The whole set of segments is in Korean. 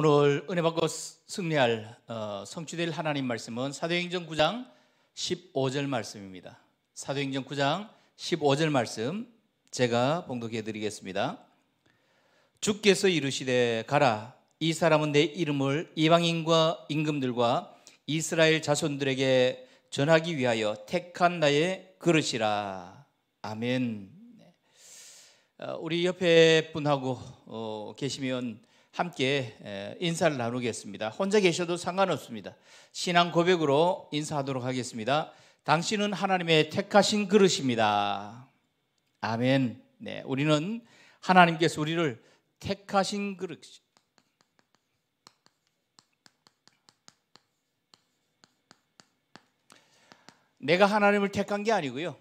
오늘 은혜 받고 승리할 어, 성취될 하나님 말씀은 사도행전 9장 15절 말씀입니다. 사도행전 9장 15절 말씀 제가 봉독해 드리겠습니다. 주께서 이르시되 가라 이 사람은 내 이름을 이방인과 임금들과 이스라엘 자손들에게 전하기 위하여 택한 나의 그릇이라. 아멘. 네. 어, 우리 옆에 분하고 어, 계시면 함께 인사를 나누겠습니다. 혼자 계셔도 상관없습니다. 신앙 고백으로 인사하도록 하겠습니다. 당신은 하나님의 택하신 그릇입니다. 아멘. 네, 우리는 하나님께서 우리를 택하신 그릇. 내가 하나님을 택한 게 아니고요.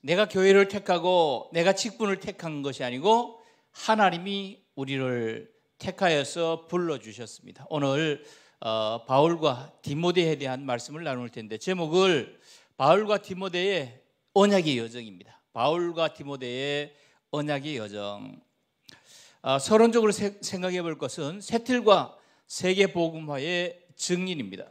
내가 교회를 택하고 내가 직분을 택한 것이 아니고 하나님이 우리를 택하여서 불러주셨습니다. 오늘 어, 바울과 디모데에 대한 말씀을 나눌 텐데 제목을 바울과 디모데의 언약의 여정입니다. 바울과 디모데의 언약의 여정. 아, 서론적으로 세, 생각해 볼 것은 세틀과 세계복음화의 증인입니다.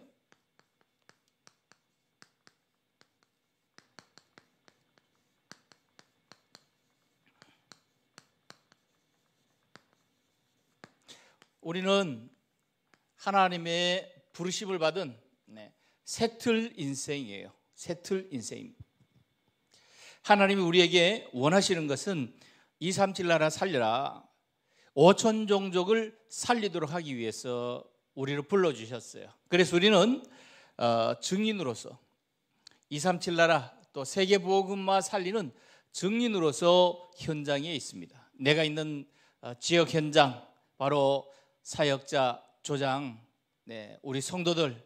우리는 하나님의 부르심을 받은 네, 새틀 인생이에요. 새틀 인생. 하나님이 우리에게 원하시는 것은 237 나라 살려라. 5천 종족을 살리도록 하기 위해서 우리를 불러 주셨어요. 그래서 우리는 어, 증인으로서 237 나라 또 세계 보음화 살리는 증인으로서 현장에 있습니다. 내가 있는 어, 지역 현장 바로 사역자 조장 네, 우리 성도들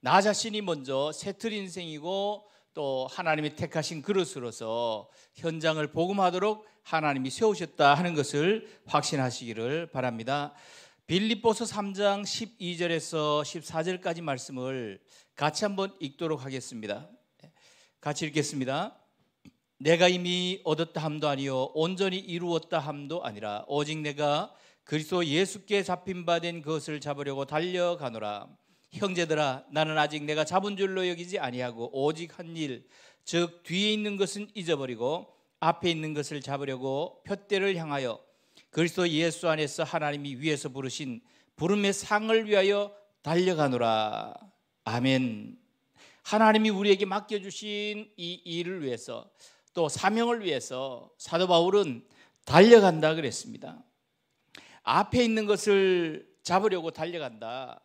나 자신이 먼저 새틀 인생이고 또 하나님이 택하신 그릇으로서 현장을 복음하도록 하나님이 세우셨다 하는 것을 확신하시기를 바랍니다. 빌립보서 3장 12절에서 14절까지 말씀을 같이 한번 읽도록 하겠습니다. 같이 읽겠습니다. 내가 이미 얻었다 함도 아니요 온전히 이루었다 함도 아니라 오직 내가 그리스도 예수께 잡힌 바 된 것을 잡으려고 달려가노라. 형제들아 나는 아직 내가 잡은 줄로 여기지 아니하고 오직 한 일 즉 뒤에 있는 것은 잊어버리고 앞에 있는 것을 잡으려고 푯대를 향하여 그리스도 예수 안에서 하나님이 위에서 부르신 부름의 상을 위하여 달려가노라. 아멘. 하나님이 우리에게 맡겨 주신 이 일을 위해서 또 사명을 위해서 사도 바울은 달려간다 그랬습니다. 앞에 있는 것을 잡으려고 달려간다.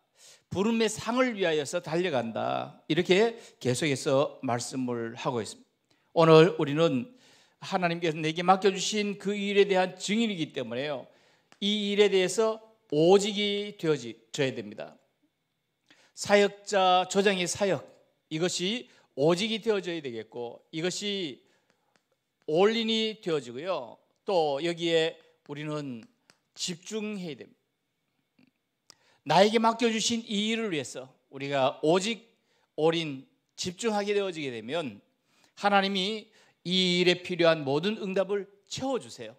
부름의 상을 위하여서 달려간다. 이렇게 계속해서 말씀을 하고 있습니다. 오늘 우리는 하나님께서 내게 맡겨주신 그 일에 대한 증인이기 때문에요. 이 일에 대해서 오직이 되어져야 됩니다. 사역자 조장의 사역 이것이 오직이 되어져야 되겠고 이것이 올린이 되어지고요. 또 여기에 우리는 집중해야 됩니다. 나에게 맡겨주신 이 일을 위해서 우리가 오직 어린 집중하게 되어지게 되면 하나님이 이 일에 필요한 모든 응답을 채워주세요.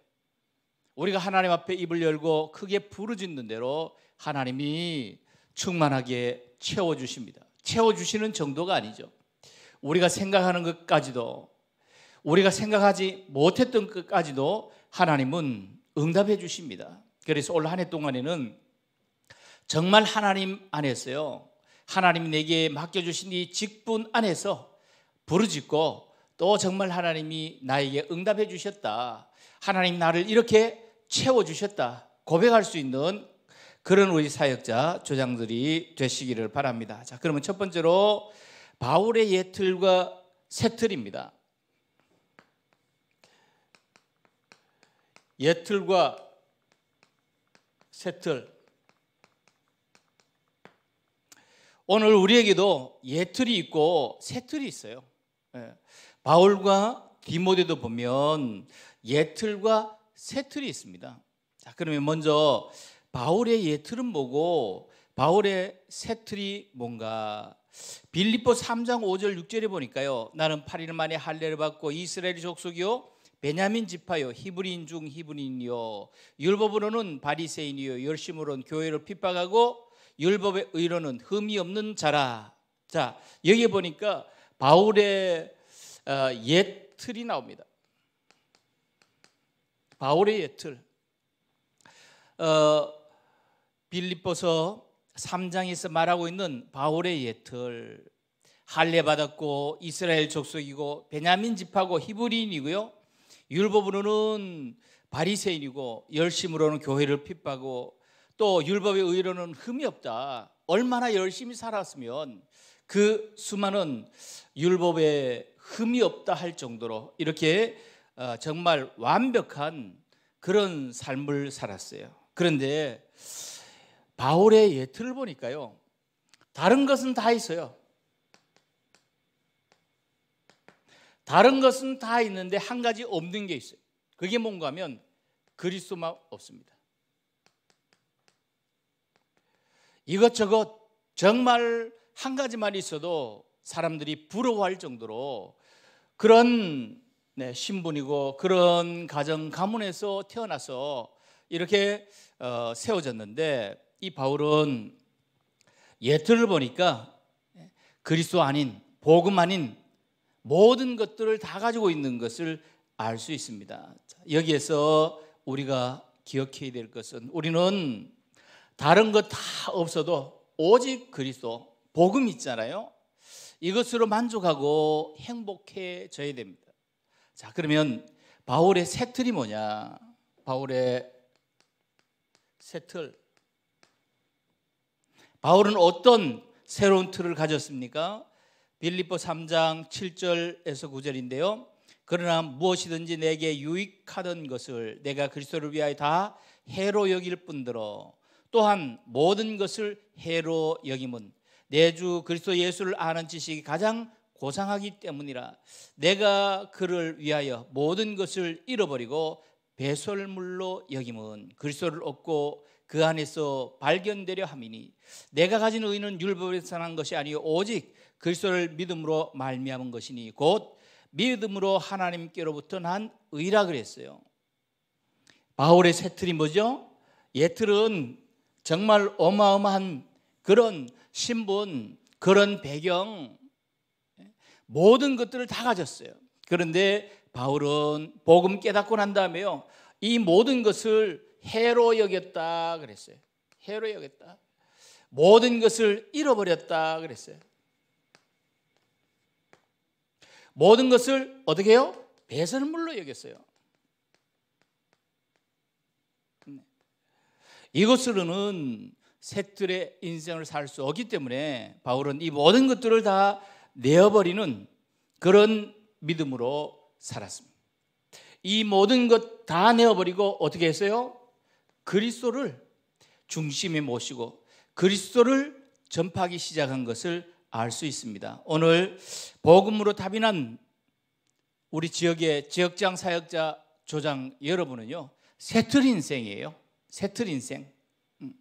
우리가 하나님 앞에 입을 열고 크게 부르짖는 대로 하나님이 충만하게 채워주십니다. 채워주시는 정도가 아니죠. 우리가 생각하는 것까지도 우리가 생각하지 못했던 것까지도 하나님은 응답해 주십니다. 그래서 올 한 해 동안에는 정말 하나님 안에서요. 하나님 내게 맡겨주신 이 직분 안에서 부르짖고 또 정말 하나님이 나에게 응답해 주셨다. 하나님 나를 이렇게 채워 주셨다. 고백할 수 있는 그런 우리 사역자 조장들이 되시기를 바랍니다. 자, 그러면 첫 번째로 바울의 예틀과 새틀입니다. 예틀과 세틀. 오늘 우리에게도 예틀이 있고 세틀이 있어요. 예. 바울과 디모데도 보면 예틀과 세틀이 있습니다. 자, 그러면 먼저 바울의 예틀은 뭐고 바울의 세틀이 뭔가 빌립보 3장 5절 6절에 보니까요. 나는 8일 만에 할례를 받고 이스라엘 족속이요 베냐민 지파요 히브리인 중 히브리인이요 율법으로는 바리새인이요 열심으로는 교회를 핍박하고 율법의 의로는 흠이 없는 자라. 자 여기 보니까 바울의 어, 옛 틀이 나옵니다. 바울의 옛 틀. 어, 빌립보서 3장에서 말하고 있는 바울의 옛 틀. 할례 받았고 이스라엘 족속이고 베냐민 집하고 히브리인이고요. 율법으로는 바리새인이고 열심으로는 교회를 핍하고 박또 율법의 의로는 흠이 없다. 얼마나 열심히 살았으면 그 수많은 율법에 흠이 없다 할 정도로 이렇게 어, 정말 완벽한 그런 삶을 살았어요. 그런데 바울의 예틀을 보니까요. 다른 것은 다 있어요. 다른 것은 다 있는데 한 가지 없는 게 있어요. 그게 뭔가 하면 그리스도만 없습니다. 이것저것 정말 한 가지만 있어도 사람들이 부러워할 정도로 그런 네, 신분이고 그런 가정 가문에서 태어나서 이렇게 어, 세워졌는데 이 바울은 예틀을 보니까 그리스도 아닌 복음 아닌 모든 것들을 다 가지고 있는 것을 알 수 있습니다. 여기에서 우리가 기억해야 될 것은 우리는 다른 것 다 없어도 오직 그리스도 복음 있잖아요. 이것으로 만족하고 행복해져야 됩니다. 자, 그러면 바울의 새 틀이 뭐냐? 바울의 새 틀. 바울은 어떤 새로운 틀을 가졌습니까? 빌립보 3장 7절에서 9절인데요. 그러나 무엇이든지 내게 유익하던 것을 내가 그리스도를 위하여 다 해로 여길 뿐더러 또한 모든 것을 해로 여김은 내주 그리스도 예수를 아는 지식이 가장 고상하기 때문이라 내가 그를 위하여 모든 것을 잃어버리고 배설물로 여김은 그리스도를 얻고 그 안에서 발견되려 함이니 내가 가진 의는 율법에서 난 것이 아니요 오직 그리스도를 믿음으로 말미암은 것이니 곧 믿음으로 하나님께로부터 난 의라 그랬어요. 바울의 세틀이 뭐죠? 예틀은 정말 어마어마한 그런 신분, 그런 배경, 모든 것들을 다 가졌어요. 그런데 바울은 복음 깨닫고 난 다음에요. 이 모든 것을 해로 여겼다 그랬어요. 해로 여겼다. 모든 것을 잃어버렸다 그랬어요. 모든 것을 어떻게 해요? 배설물로 여겼어요. 이것으로는 색들의 인생을 살 수 없기 때문에 바울은 이 모든 것들을 다 내어버리는 그런 믿음으로 살았습니다. 이 모든 것 다 내어버리고 어떻게 했어요? 그리스도를 중심에 모시고 그리스도를 전파하기 시작한 것을 알수 있습니다. 오늘 복음으로 답이 난 우리 지역의 지역장 사역자 조장 여러분은요. 새틀 인생이에요. 새틀 인생. 음.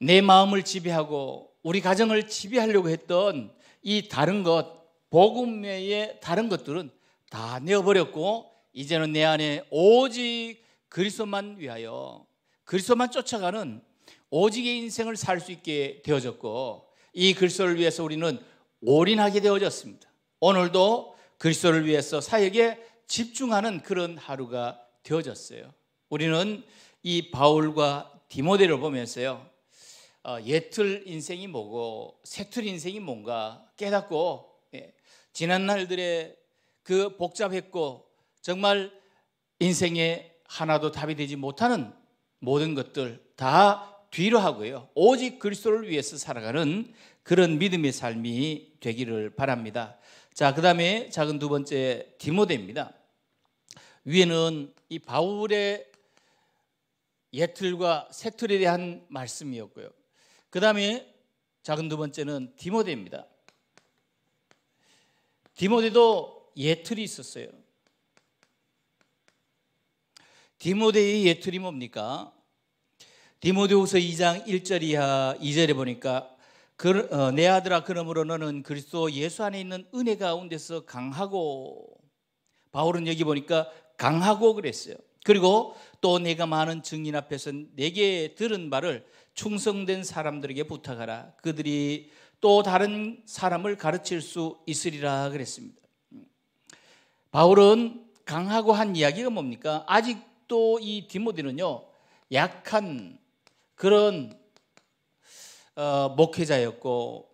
내 마음을 지배하고 우리 가정을 지배하려고 했던 이 다른 것, 복음 의 다른 것들은 다 내어버렸고 이제는 내 안에 오직 그리스도만 위하여 그리스도만 쫓아가는 오직의 인생을 살 수 있게 되어졌고 이 글소를 위해서 우리는 올인하게 되어졌습니다. 오늘도 글소를 위해서 사역에 집중하는 그런 하루가 되어졌어요. 우리는 이 바울과 디모데를 보면서요. 어, 예틀 인생이 뭐고 새틀 인생이 뭔가 깨닫고 예, 지난 날들의 그 복잡했고 정말 인생에 하나도 답이 되지 못하는 모든 것들 다 뒤로 하고요. 오직 그리스도를 위해서 살아가는 그런 믿음의 삶이 되기를 바랍니다. 자, 그다음에 작은 두 번째 디모데입니다. 위에는 이 바울의 예틀과 세틀에 대한 말씀이었고요. 그다음에 작은 두 번째는 디모데입니다. 디모데도 예틀이 있었어요. 디모데의 예틀이 뭡니까? 디모데후서 2장 1절 이하 2절에 보니까 그, 어, 내 아들아 그러므로 너는 그리스도 예수 안에 있는 은혜 가운데서 강하고 바울은 여기 보니까 강하고 그랬어요. 그리고 또 내가 많은 증인 앞에서 내게 들은 말을 충성된 사람들에게 부탁하라. 그들이 또 다른 사람을 가르칠 수 있으리라 그랬습니다. 바울은 강하고 한 이야기가 뭡니까? 아직도 이 디모데는요. 약한 그런 어, 목회자였고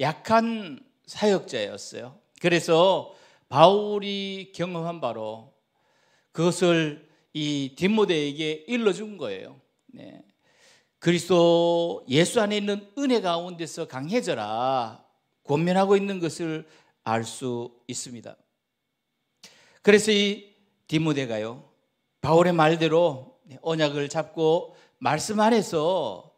약한 사역자였어요. 그래서 바울이 경험한 바로 그것을 이 디모데에게 일러준 거예요. 네. 그리스도 예수 안에 있는 은혜 가운데서 강해져라 권면하고 있는 것을 알 수 있습니다. 그래서 이 디모데가요 바울의 말대로 언약을 잡고 말씀 안에서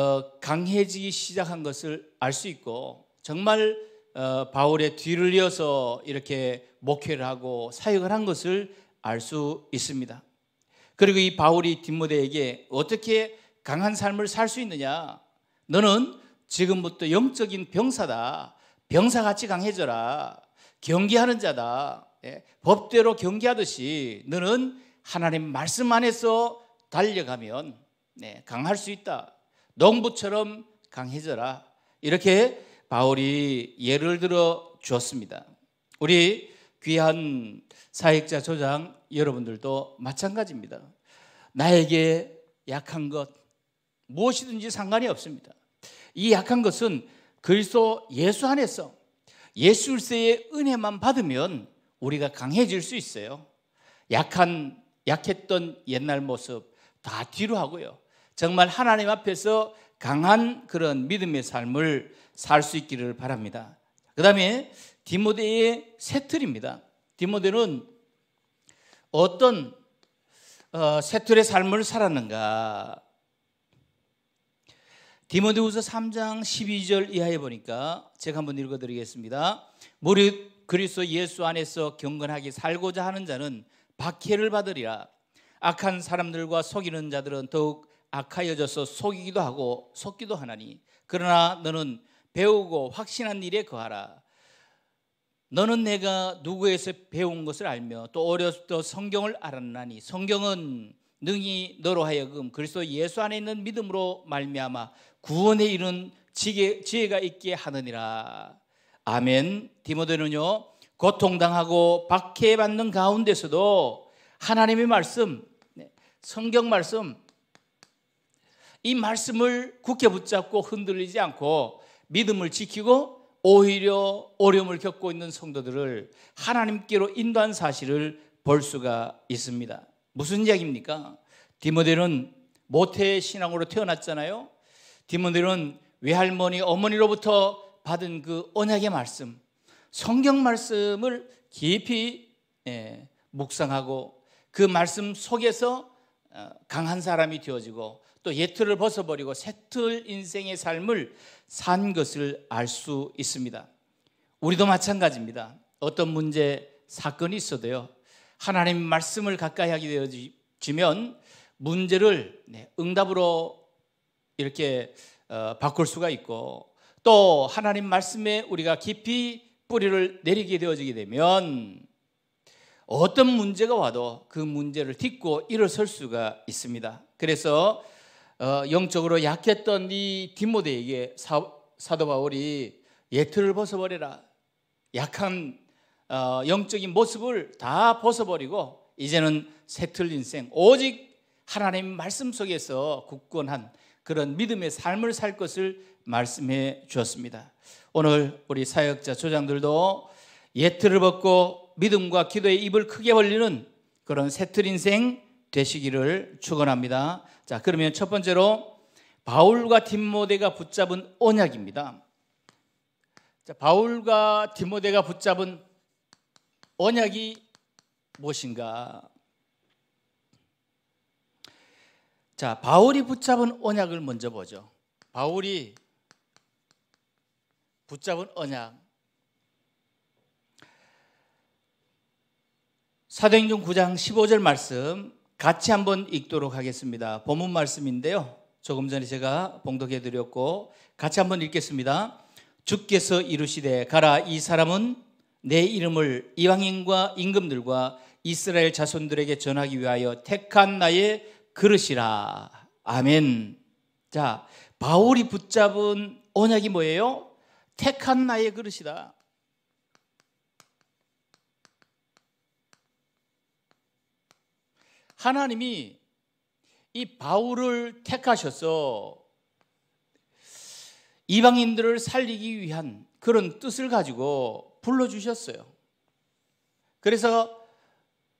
어, 강해지기 시작한 것을 알 수 있고 정말 어, 바울의 뒤를 이어서 이렇게 목회를 하고 사역을 한 것을 알 수 있습니다. 그리고 이 바울이 디모데에게 어떻게 강한 삶을 살 수 있느냐? 너는 지금부터 영적인 병사다. 병사같이 강해져라. 경기하는 자다. 예, 법대로 경기하듯이 너는 하나님 말씀 안에서 달려가면 네, 강할 수 있다. 농부처럼 강해져라. 이렇게 바울이 예를 들어 주었습니다. 우리 귀한 사역자 조장 여러분들도 마찬가지입니다. 나에게 약한 것 무엇이든지 상관이 없습니다. 이 약한 것은 그리스도 예수 안에서 예술세의 은혜만 받으면 우리가 강해질 수 있어요. 약한 약했던 옛날 모습 다 뒤로 하고요. 정말 하나님 앞에서 강한 그런 믿음의 삶을 살 수 있기를 바랍니다. 그 다음에 디모데의 세틀입니다. 디모데는 어떤 어, 세틀의 삶을 살았는가? 디모데후서 3장 12절 이하에 보니까 제가 한번 읽어드리겠습니다. 무릇 그리스도 예수 안에서 경건하게 살고자 하는 자는 박해를 받으리라. 악한 사람들과 속이는 자들은 더욱 악하여져서 속이기도 하고 속기도 하나니 그러나 너는 배우고 확신한 일에 거하라. 너는 내가 누구에서 배운 것을 알며 또어려서부 성경을 알았나니 성경은 능히 너로 하여금 그리스도 예수 안에 있는 믿음으로 말미암아 구원에 이른 지혜, 가 있게 하느니라. 아멘. 디모데는요. 고통당하고 박해받는 가운데서도 하나님의 말씀 성경 말씀 이 말씀을 굳게 붙잡고 흔들리지 않고 믿음을 지키고 오히려 어려움을 겪고 있는 성도들을 하나님께로 인도한 사실을 볼 수가 있습니다. 무슨 이야기입니까? 디모데는 모태 신앙으로 태어났잖아요. 디모데는 외할머니 어머니로부터 받은 그 언약의 말씀, 성경 말씀을 깊이 예, 묵상하고 그 말씀 속에서 어, 강한 사람이 되어지고 또 예틀을 벗어버리고 새 틀 인생의 삶을 산 것을 알 수 있습니다. 우리도 마찬가지입니다. 어떤 문제, 사건이 있어도요. 하나님 말씀을 가까이 하게 되어지면 문제를 네, 응답으로 이렇게 어, 바꿀 수가 있고 또 하나님 말씀에 우리가 깊이 뿌리를 내리게 되어지게 되면 어떤 문제가 와도 그 문제를 딛고 일어설 수가 있습니다. 그래서 어, 영적으로 약했던 이 디모데에게 사, 도 바울이 예틀을 벗어버려라. 약한 어, 영적인 모습을 다 벗어버리고 이제는 새틀 인생 오직 하나님 말씀 속에서 굳건한 그런 믿음의 삶을 살 것을 말씀해 주었습니다. 오늘 우리 사역자 조장들도 예틀을 벗고 믿음과 기도의 입을 크게 벌리는 그런 새틀 인생 되시기를 축원합니다. 자, 그러면 첫 번째로 바울과 딘모데가 붙잡은 언약입니다. 자, 바울과 딘모데가 붙잡은 언약이 무엇인가? 자, 바울이 붙잡은 언약을 먼저 보죠. 바울이 붙잡은 언약. 사도행전 9장 15절 말씀 같이 한번 읽도록 하겠습니다. 본문 말씀인데요. 조금 전에 제가 봉독해 드렸고 같이 한번 읽겠습니다. 주께서 이루시되 가라 이 사람은 내 이름을 이방인과 임금들과 이스라엘 자손들에게 전하기 위하여 택한 나의 그릇이라. 아멘. 자, 바울이 붙잡은 언약이 뭐예요? 택한 나의 그릇이다. 하나님이 이 바울을 택하셔서 이방인들을 살리기 위한 그런 뜻을 가지고 불러주셨어요. 그래서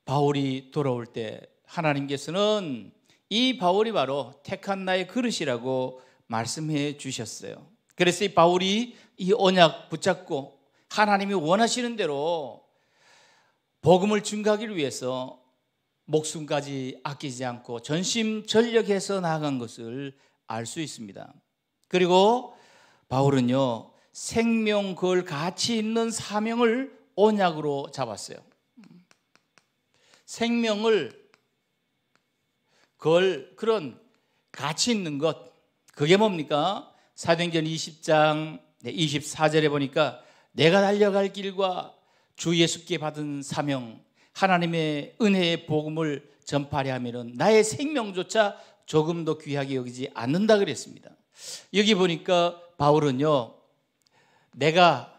바울이 돌아올 때 하나님께서는 이 바울이 바로 택한 나의 그릇이라고 말씀해 주셨어요. 그래서 이 바울이 이 언약 붙잡고 하나님이 원하시는 대로 복음을 증가하기 위해서 목숨까지 아끼지 않고 전심 전력해서 나아간 것을 알 수 있습니다. 그리고 바울은요, 생명 걸 가치 있는 사명을 언약으로 잡았어요. 생명을 걸 그런 가치 있는 것 그게 뭡니까? 사도행전 20장 24절에 보니까 내가 달려갈 길과 주 예수께 받은 사명 하나님의 은혜의 복음을 전파하려 하면 나의 생명조차 조금도 귀하게 여기지 않는다 그랬습니다. 여기 보니까 바울은요, 내가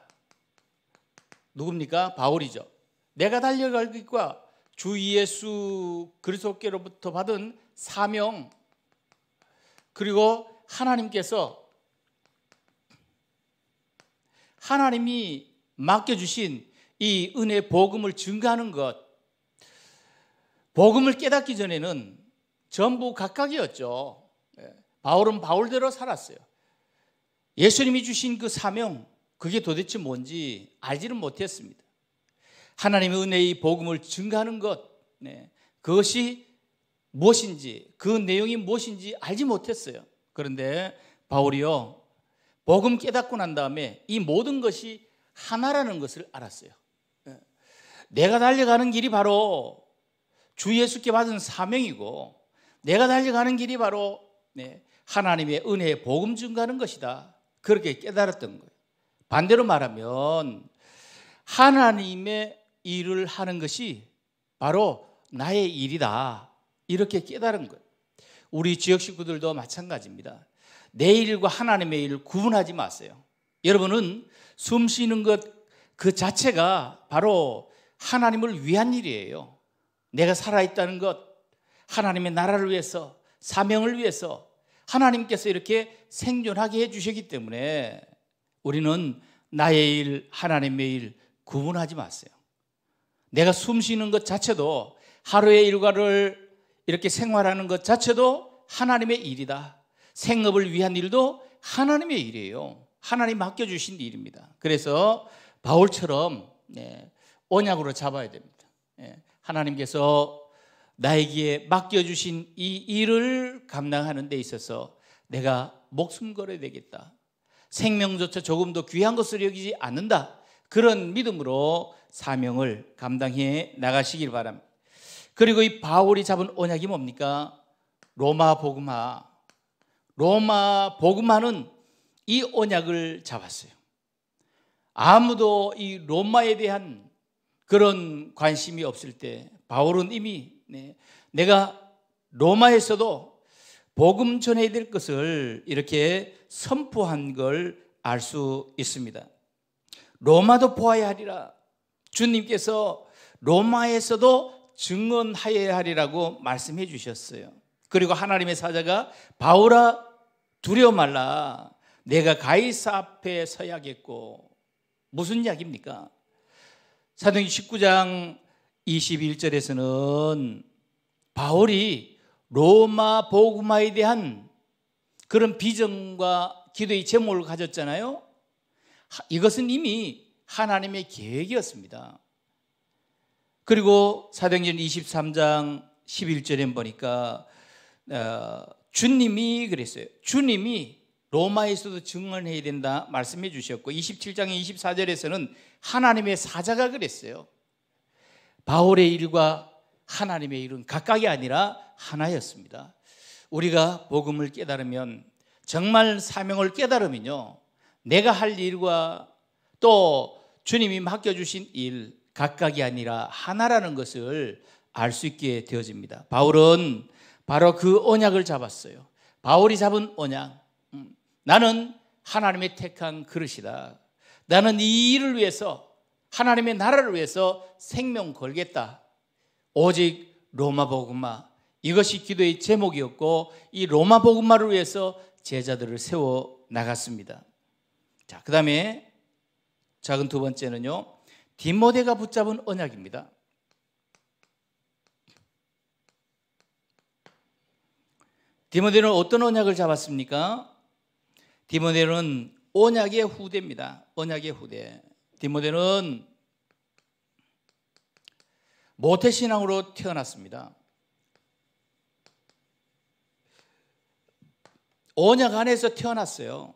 누굽니까? 바울이죠. 내가 달려갈 것과 주 예수 그리스도께로부터 받은 사명 그리고 하나님께서 하나님이 맡겨주신 이 은혜 복음을 증가하는 것 복음을 깨닫기 전에는 전부 각각이었죠. 예, 바울은 바울대로 살았어요. 예수님이 주신 그 사명 그게 도대체 뭔지 알지는 못했습니다. 하나님의 은혜의 복음을 증가하는 것 네, 그것이 무엇인지 그 내용이 무엇인지 알지 못했어요. 그런데 바울이요 복음 깨닫고 난 다음에 이 모든 것이 하나라는 것을 알았어요. 내가 달려가는 길이 바로 주 예수께 받은 사명이고 내가 달려가는 길이 바로 네, 하나님의 은혜의 복음 증가하는 것이다. 그렇게 깨달았던 거예요. 반대로 말하면 하나님의 일을 하는 것이 바로 나의 일이다. 이렇게 깨달은 거예요. 우리 지역 식구들도 마찬가지입니다. 내 일과 하나님의 일을 구분하지 마세요. 여러분은 숨 쉬는 것 그 자체가 바로 하나님을 위한 일이에요. 내가 살아있다는 것, 하나님의 나라를 위해서, 사명을 위해서 하나님께서 이렇게 생존하게 해주셨기 때문에 우리는 나의 일, 하나님의 일 구분하지 마세요. 내가 숨 쉬는 것 자체도 하루의 일과를 이렇게 생활하는 것 자체도 하나님의 일이다. 생업을 위한 일도 하나님의 일이에요. 하나님 맡겨주신 일입니다. 그래서 바울처럼 네, 언약으로 잡아야 됩니다. 예. 하나님께서 나에게 맡겨주신 이 일을 감당하는 데 있어서 내가 목숨 걸어야 되겠다. 생명조차 조금도 귀한 것을 여기지 않는다. 그런 믿음으로 사명을 감당해 나가시길 바랍니다. 그리고 이 바울이 잡은 언약이 뭡니까? 로마 복음화. 로마 복음화는 이 언약을 잡았어요. 아무도 이 로마에 대한 그런 관심이 없을 때 바울은 이미 네, 내가 로마에서도 복음 전해야 될 것을 이렇게 선포한 걸 알 수 있습니다. 로마도 보아야 하리라. 주님께서 로마에서도 증언하여야 하리라고 말씀해 주셨어요. 그리고 하나님의 사자가 바울아 두려워 말라. 내가 가이사 앞에 서야겠고 무슨 약입니까? 사도행 19장 21절에서는 바울이 로마 복음화에 대한 그런 비전과 기도의 제목을 가졌잖아요. 이것은 이미 하나님의 계획이었습니다. 그리고 사도행전 23장 11절에 보니까 어, 주님이 그랬어요. 주님이 로마에서도 증언해야 된다 말씀해 주셨고 2 7장 24절에서는 하나님의 사자가 그랬어요. 바울의 일과 하나님의 일은 각각이 아니라 하나였습니다. 우리가 복음을 깨달으면 정말 사명을 깨달으면요. 내가 할 일과 또 주님이 맡겨 주신 일 각각이 아니라 하나라는 것을 알 수 있게 되어집니다. 바울은 바로 그 언약을 잡았어요. 바울이 잡은 언약 나는 하나님의 택한 그릇이다. 나는 이 일을 위해서 하나님의 나라를 위해서 생명 걸겠다. 오직 로마 복음마 이것이 기도의 제목이었고 이 로마 복음마를 위해서 제자들을 세워 나갔습니다. 자, 그다음에 작은 두 번째는요. 디모데가 붙잡은 언약입니다. 디모데는 어떤 언약을 잡았습니까? 디모데는 언약의 후대입니다. 언약의 후대. 디모데는 모태신앙으로 태어났습니다. 언약 안에서 태어났어요.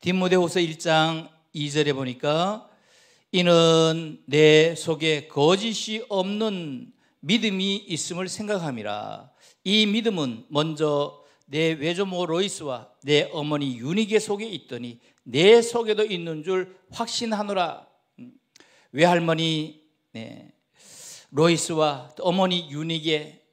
디모데후서 1장 2절에 보니까 이는 내 속에 거짓이 없는 믿음이 있음을 생각함이라. 이 믿음은 먼저 내 외조모 로이스와 내 어머니 유니게 속에 있더니 내 속에도 있는 줄 확신하노라. 음, 외할머니 네, 로이스와 어머니 유니게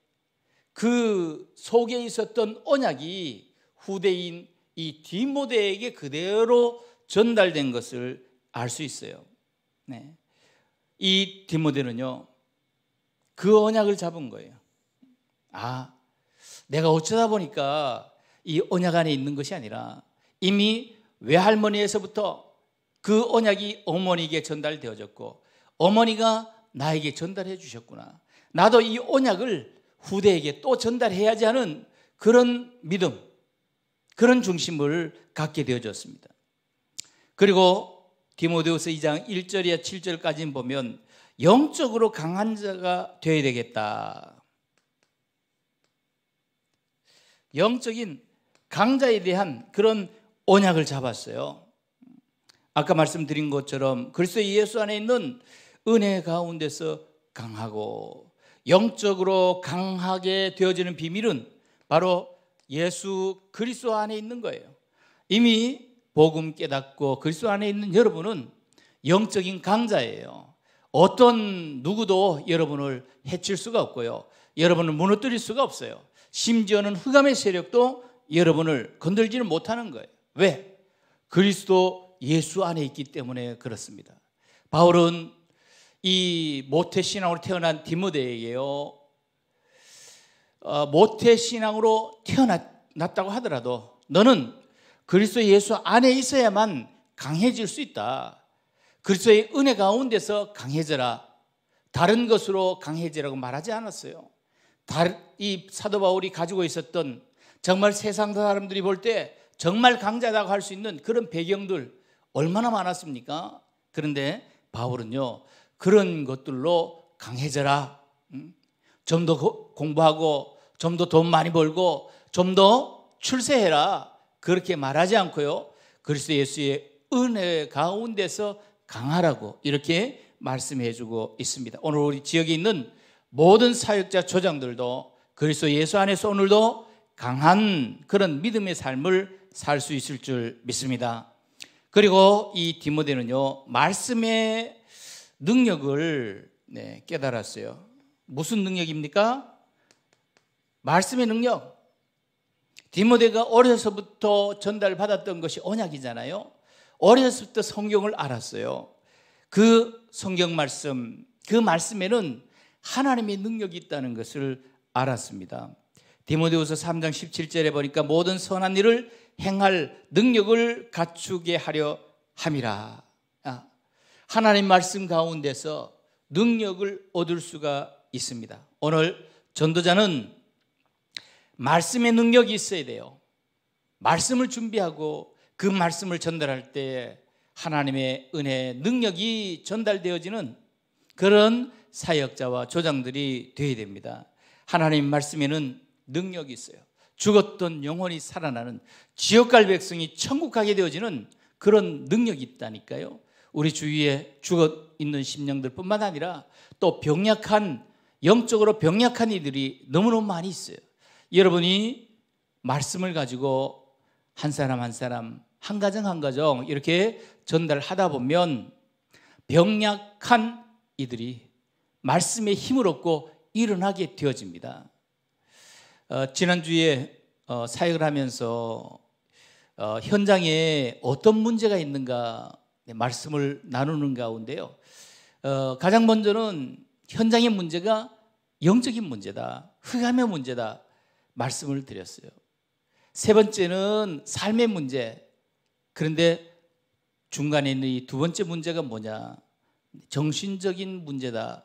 그 속에 있었던 언약이 후대인 이 디모데에게 그대로 전달된 것을 알 수 있어요. 네. 이 디모데는요, 그 언약을 잡은 거예요. 아, 내가 어쩌다 보니까 이 언약 안에 있는 것이 아니라 이미 외할머니에서부터 그 언약이 어머니에게 전달되어졌고 어머니가 나에게 전달해 주셨구나. 나도 이 언약을 후대에게 또 전달해야지 하는 그런 믿음, 그런 중심을 갖게 되어졌습니다. 그리고 디모데우스 2장 1절이야 7절까지는 보면 영적으로 강한 자가 되어야 되겠다. 영적인 강자에 대한 그런 언약을 잡았어요. 아까 말씀드린 것처럼 글쎄 예수 안에 있는 은혜 가운데서 강하고 영적으로 강하게 되어지는 비밀은 바로 예수 그리스도 안에 있는 거예요. 이미 복음 깨닫고 그리스도 안에 있는 여러분은 영적인 강자예요. 어떤 누구도 여러분을 해칠 수가 없고요. 여러분을 무너뜨릴 수가 없어요. 심지어는 흑암의 세력도 여러분을 건들지는 못하는 거예요. 왜? 그리스도 예수 안에 있기 때문에 그렇습니다. 바울은 이 모태 신앙으로 태어난 디모데에게요. 어, 모태 신앙으로 태어났다고 하더라도 너는 그리스도 예수 안에 있어야만 강해질 수 있다. 그리스도의 은혜 가운데서 강해져라. 다른 것으로 강해지라고 말하지 않았어요. 이 사도 바울이 가지고 있었던 정말 세상 사람들이 볼 때 정말 강자라고 할 수 있는 그런 배경들 얼마나 많았습니까? 그런데 바울은요 그런 것들로 강해져라 음? 좀더 공부하고 좀 더 돈 많이 벌고 좀 더 출세해라 그렇게 말하지 않고요 그리스도 예수의 은혜 가운데서 강하라고 이렇게 말씀해주고 있습니다 오늘 우리 지역에 있는 모든 사역자 조장들도 그리스도 예수 안에서 오늘도 강한 그런 믿음의 삶을 살 수 있을 줄 믿습니다. 그리고 이 디모데는요 말씀의 능력을 네, 깨달았어요. 무슨 능력입니까? 말씀의 능력. 디모데가 어려서부터 전달받았던 것이 언약이잖아요. 어려서부터 성경을 알았어요. 그 성경 말씀, 그 말씀에는 하나님의 능력이 있다는 것을 알았습니다. 디모데후서 3장 17절에 보니까 모든 선한 일을 행할 능력을 갖추게 하려 함이라. 아, 하나님 말씀 가운데서 능력을 얻을 수가 있습니다. 오늘 전도자는 말씀의 능력이 있어야 돼요. 말씀을 준비하고 그 말씀을 전달할 때 하나님의 은혜 능력이 전달되어지는 그런 사역자와 조장들이 되어야 됩니다. 하나님 말씀에는 능력이 있어요. 죽었던 영혼이 살아나는 지옥갈 백성이 천국 가게 되어지는 그런 능력이 있다니까요. 우리 주위에 죽어 있는 심령들뿐만 아니라 또 병약한 영적으로 병약한 이들이 너무너무 많이 있어요. 여러분이 말씀을 가지고 한 사람 한 사람 한 가정 한 가정 이렇게 전달하다 보면 병약한 이들이 말씀에 힘을 얻고 일어나게 되어집니다. 어, 지난주에 어, 사역을 하면서 어, 현장에 어떤 문제가 있는가 네, 말씀을 나누는 가운데요. 어, 가장 먼저는 현장의 문제가 영적인 문제다, 흑암의 문제다 말씀을 드렸어요. 세 번째는 삶의 문제. 그런데 중간에 있는 이 두 번째 문제가 뭐냐? 정신적인 문제다.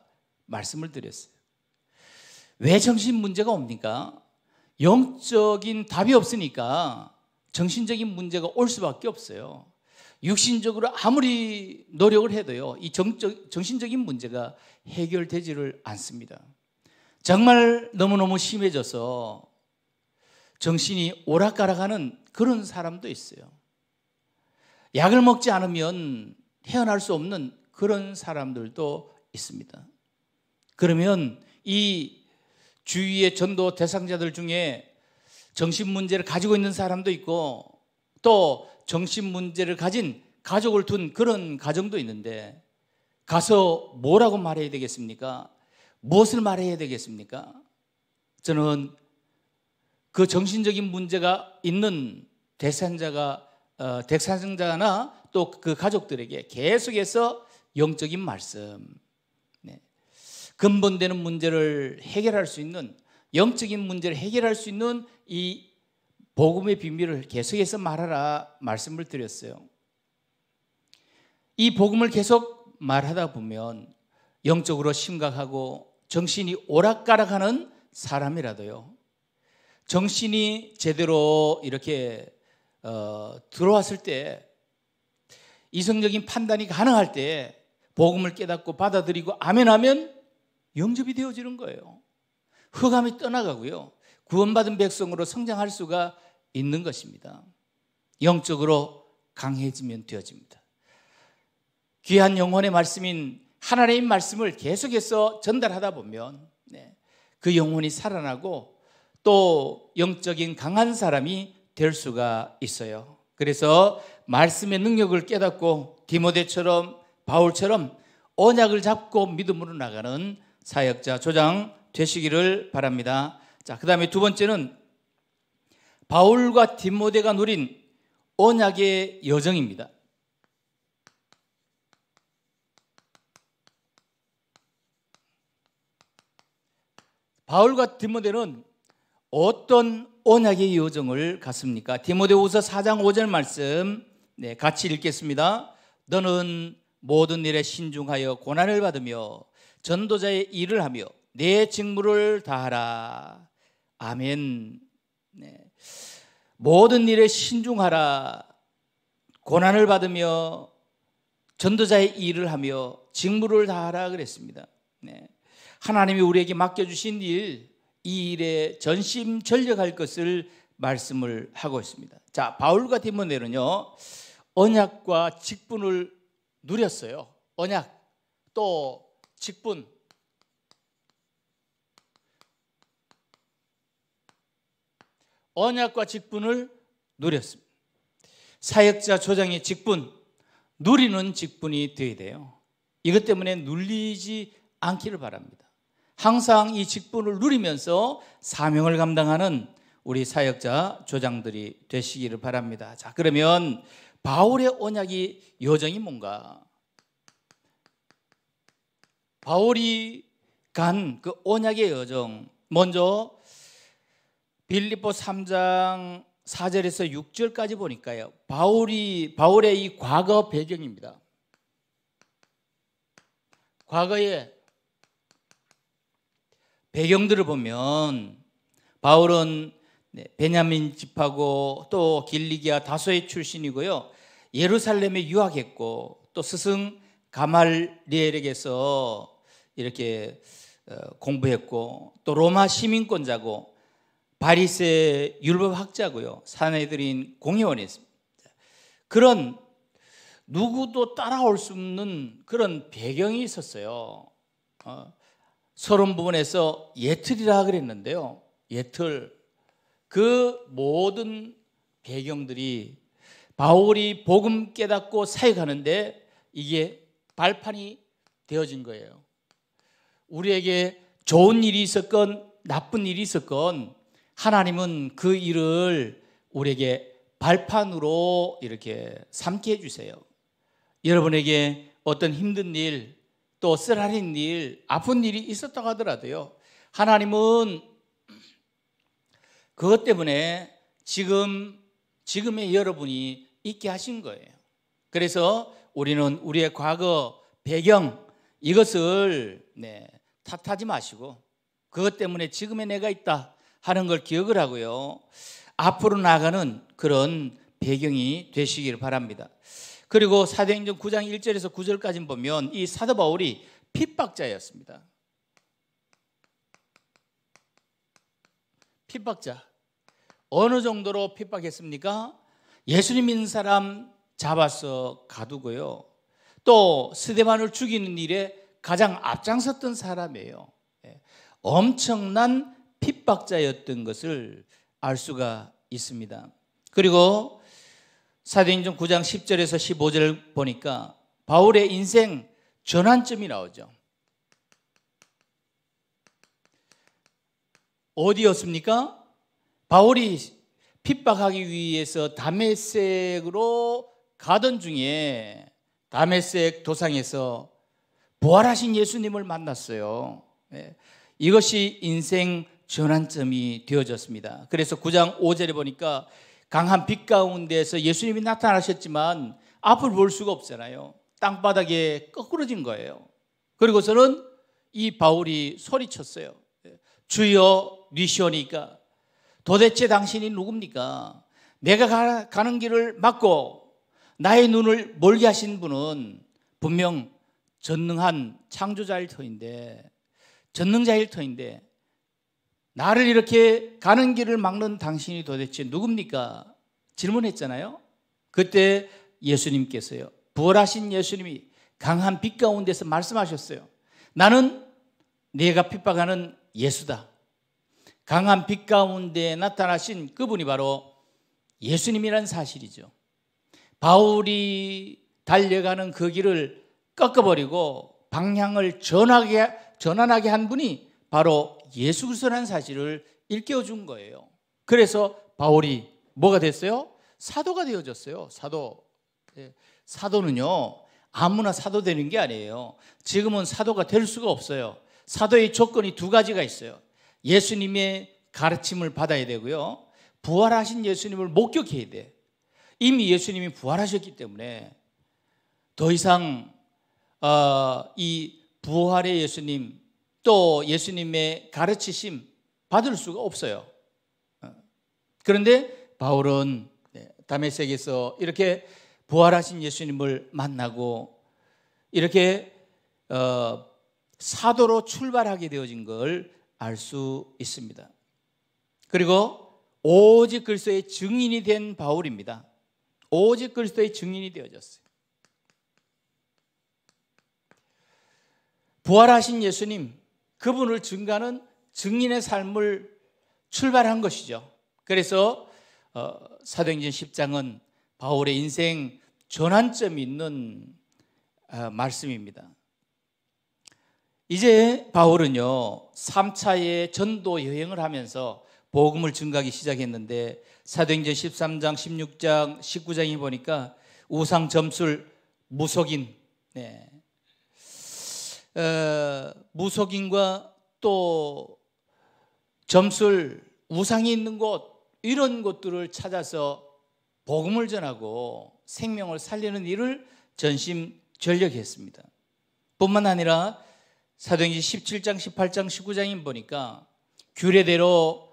말씀을 드렸어요. 왜 정신 문제가 옵니까? 영적인 답이 없으니까 정신적인 문제가 올 수밖에 없어요. 육신적으로 아무리 노력을 해도요, 이 정적, 정신적인 문제가 해결되지를 않습니다. 정말 너무너무 심해져서 정신이 오락가락하는 그런 사람도 있어요. 약을 먹지 않으면 헤어날 수 없는 그런 사람들도 있습니다. 그러면 이 주위의 전도 대상자들 중에 정신 문제를 가지고 있는 사람도 있고 또 정신 문제를 가진 가족을 둔 그런 가정도 있는데 가서 뭐라고 말해야 되겠습니까? 무엇을 말해야 되겠습니까? 저는 그 정신적인 문제가 있는 대상자가 어, 대상자나 또 그 가족들에게 계속해서 영적인 말씀 근본되는 문제를 해결할 수 있는 영적인 문제를 해결할 수 있는 이 복음의 비밀을 계속해서 말하라 말씀을 드렸어요. 이 복음을 계속 말하다 보면 영적으로 심각하고 정신이 오락가락하는 사람이라도요. 정신이 제대로 이렇게 어, 들어왔을 때 이성적인 판단이 가능할 때 복음을 깨닫고 받아들이고 아멘하면 영접이 되어지는 거예요. 흑암이 떠나가고요. 구원받은 백성으로 성장할 수가 있는 것입니다. 영적으로 강해지면 되어집니다. 귀한 영혼의 말씀인 하나님의 말씀을 계속해서 전달하다 보면 네, 그 영혼이 살아나고 또 영적인 강한 사람이 될 수가 있어요. 그래서 말씀의 능력을 깨닫고 디모데처럼 바울처럼 언약을 잡고 믿음으로 나가는 사역자 조장 되시기를 바랍니다. 자, 그 다음에 두 번째는 바울과 디모데가 누린 언약의 여정입니다. 바울과 디모데는 어떤 언약의 여정을 갔습니까? 디모데후서 4장 5절 말씀 네, 같이 읽겠습니다. 너는 모든 일에 신중하여 고난을 받으며 전도자의 일을 하며 내 직무를 다하라. 아멘. 네. 모든 일에 신중하라. 고난을 받으며 전도자의 일을 하며 직무를 다하라 그랬습니다. 네. 하나님이 우리에게 맡겨주신 일, 이 일에 전심 전력할 것을 말씀을 하고 있습니다. 자, 바울과 디모데는요, 언약과 직분을 누렸어요. 언약, 또 직분, 언약과 직분을 누렸습니다. 사역자 조장의 직분, 누리는 직분이 되어야 돼요. 이것 때문에 눌리지 않기를 바랍니다. 항상 이 직분을 누리면서 사명을 감당하는 우리 사역자 조장들이 되시기를 바랍니다. 자, 그러면 바울의 언약이 여정이 뭔가? 바울이 간그 언약의 여정 먼저 빌립보 3장 4절에서 6절까지 보니까요. 바울이 바울의 이 과거 배경입니다. 과거의 배경들을 보면 바울은 네, 베냐민 집하고 또 길리기아 다소의 출신이고요. 예루살렘에 유학했고 또 스승 가말리엘에게서 이렇게 어, 공부했고 또 로마 시민권자고 바리새 율법학자고요 사내들인 공회원이었습니다. 그런 누구도 따라올 수 없는 그런 배경이 있었어요. 어, 서론 부분에서 예틀이라 그랬는데요. 예틀 그 모든 배경들이 바울이 복음 깨닫고 사역하는데 이게 발판이 되어진 거예요. 우리에게 좋은 일이 있었건 나쁜 일이 있었건 하나님은 그 일을 우리에게 발판으로 이렇게 삼게 해주세요. 여러분에게 어떤 힘든 일, 또 쓰라린 일, 아픈 일이 있었다고 하더라도요. 하나님은 그것 때문에 지금, 지금의 여러분이 있게 하신 거예요. 그래서 우리는 우리의 과거 배경 이것을 네, 탓하지 마시고 그것 때문에 지금의 내가 있다 하는 걸 기억을 하고요. 앞으로 나가는 그런 배경이 되시길 바랍니다. 그리고 사도행전 9장 1절에서 9절까지 보면 이 사도 바울이 핍박자였습니다. 핍박자. 어느 정도로 핍박했습니까? 예수님 믿는 사람, 잡아서 가두고요. 또 스데반을 죽이는 일에 가장 앞장섰던 사람이에요. 예. 엄청난 핍박자였던 것을 알 수가 있습니다. 그리고 사도행전 9장 10절에서 15절 보니까 바울의 인생 전환점이 나오죠. 어디였습니까? 바울이 핍박하기 위해서 담메색으로 가던 중에 다메섹 도상에서 부활하신 예수님을 만났어요. 예. 이것이 인생 전환점이 되어졌습니다. 그래서 9장 5절에 보니까 강한 빛 가운데에서 예수님이 나타나셨지만 앞을 볼 수가 없잖아요. 땅바닥에 거꾸러진 거예요. 그리고서는 이 바울이 소리쳤어요. 예. 주여 니시오니까 도대체 당신이 누굽니까? 내 가, 가는 길을 막고 나의 눈을 멀게 하신 분은 분명 전능한 창조자일 터인데 전능자일 터인데 나를 이렇게 가는 길을 막는 당신이 도대체 누굽니까? 질문했잖아요. 그때 예수님께서요. 부활하신 예수님이 강한 빛 가운데서 말씀하셨어요. 나는 내가 핍박하는 예수다. 강한 빛 가운데 나타나신 그분이 바로 예수님이란 사실이죠. 바울이 달려가는 그 길을 꺾어버리고 방향을 전하게, 전환하게 한 분이 바로 예수 그리스도라는 사실을 일깨워 준 거예요. 그래서 바울이 뭐가 됐어요? 사도가 되어졌어요. 사도. 예, 사도는요, 아무나 사도 되는 게 아니에요. 지금은 사도가 될 수가 없어요. 사도의 조건이 두 가지가 있어요. 예수님의 가르침을 받아야 되고요. 부활하신 예수님을 목격해야 돼. 이미 예수님이 부활하셨기 때문에 더 이상 어, 이 부활의 예수님 또 예수님의 가르치심 받을 수가 없어요. 어. 그런데 바울은 네, 다메섹에서 이렇게 부활하신 예수님을 만나고 이렇게 어, 사도로 출발하게 되어진 걸 알 수 있습니다. 그리고 오직 글쎄의 증인이 된 바울입니다. 오직 그리스도의 증인이 되어졌어요. 부활하신 예수님, 그분을 증가는 증인의 삶을 출발한 것이죠. 그래서 어, 사도행전 10장은 바울의 인생 전환점 있는 어, 말씀입니다. 이제 바울은요, 3차의 전도 여행을 하면서 복음을 증가하기 시작했는데 사도행전 13장, 16장, 19장에 보니까 우상 점술 무속인 네. 어, 무속인과 또 점술 우상이 있는 곳 이런 곳들을 찾아서 복음을 전하고 생명을 살리는 일을 전심 전력했습니다. 뿐만 아니라 사도행전 17장, 18장, 19장인 보니까 규례대로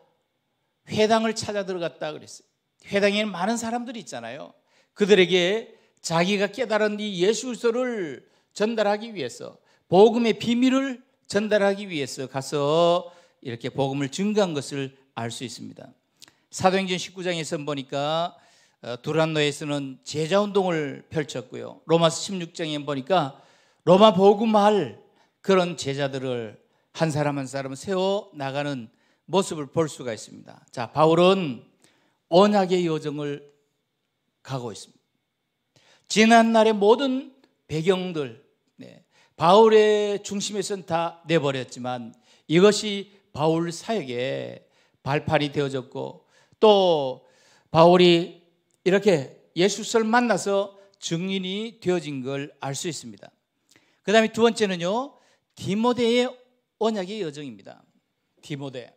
회당을 찾아 들어갔다 그랬어요. 회당에는 많은 사람들이 있잖아요. 그들에게 자기가 깨달은 이 예수 소를 전달하기 위해서 복음의 비밀을 전달하기 위해서 가서 이렇게 복음을 증거한 것을 알 수 있습니다. 사도행전 19장에서 보니까 어, 두란노에서는 제자 운동을 펼쳤고요. 로마서 16장에 보니까 로마 복음할 그런 제자들을 한 사람 한 사람 세워 나가는 모습을 볼 수가 있습니다. 자, 바울은 언약의 여정을 가고 있습니다. 지난날의 모든 배경들, 네, 바울의 중심에선다 내버렸지만 이것이 바울 사역의 발판이 되어졌고 또 바울이 이렇게 예수를 만나서 증인이 되어진 걸 알 수 있습니다. 그 다음에 두 번째는요, 디모데의 언약의 여정입니다. 디모데.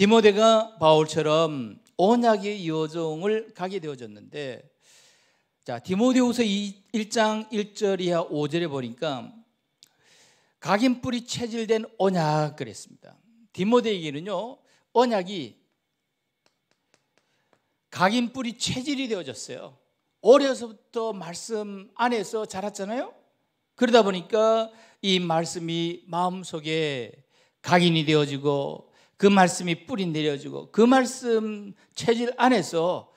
디모데가 바울처럼 언약의 여정을 가게 되어졌는데 자, 디모데후서 1장 1절 이하 5절에 보니까 각인 뿌리 체질된 언약 그랬습니다. 디모데에게는요. 언약이 각인 뿌리 체질이 되어졌어요. 어려서부터 말씀 안에서 자랐잖아요. 그러다 보니까 이 말씀이 마음속에 각인이 되어지고 그 말씀이 뿌리 내려지고 그 말씀 체질 안에서